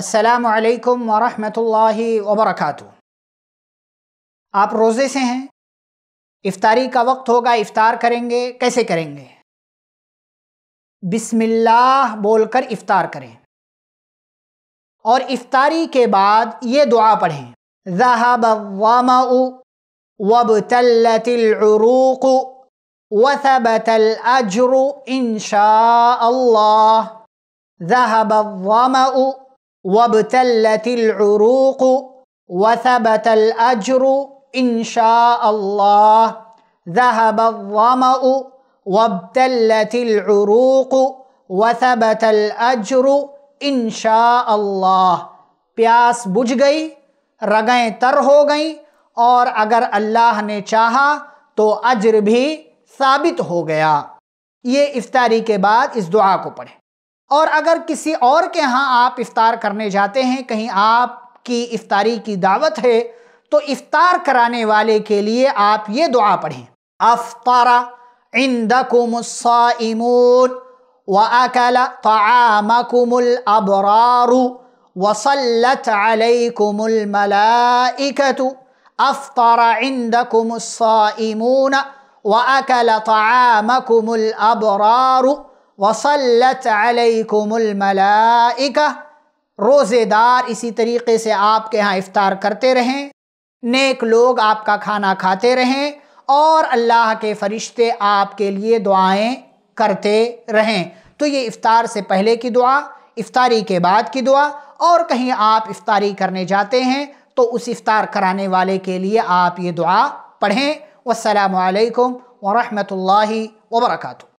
असलकम वरहमल वबरक आप रोज़े से हैं इफ़ारी का वक्त होगा इफ़ार करेंगे कैसे करेंगे बिस्मिल्लाह बोलकर इफ़ार करें और इफ़ारी के बाद ये दुआ पढ़ें जहाबाम वब तलतिलरूक वसबतल अजर इनशा अल्लाह जहाबाम وابتلت العروق وثبت الأجر إن شاء الله ذهب الظمأ وابتلت العروق وثبت الأجر إن شاء الله प्यास बुझ गई रगें तर हो गईं और अगर अल्लाह ने चाहा तो अज्र भी साबित हो गया ये इफ्तारी के बाद इस दुआ को पढ़ें और अगर किसी और के यहाँ आप इफ़ार करने जाते हैं कहीं आपकी इफ्तारी की दावत है तो इफ़ार कराने वाले के लिए आप ये दुआ पढ़ें अफ्तारा इंदकुमसाइमून व अकल तामकुमुल अबरारू वसलत अलैकुमुल मलाइकतु अफ़ार इंदकुमसाइमून व अकल तामकुमुल अबरारू वसलत अलकुमलमलाइका रोज़ेदार इसी तरीके से आपके यहाँ इफ़ार करते रहें नेक लोग आपका खाना खाते रहें और अल्लाह के फरिश्ते आपके लिए दुआएं करते रहें तो ये इफ़ार से पहले की दुआ इफ़ारी के बाद की दुआ और कहीं आप इफ़ारी करने जाते हैं तो उस इफ़ार कराने वाले के लिए आप ये दुआ पढ़ें वालकम वरहमल वर्का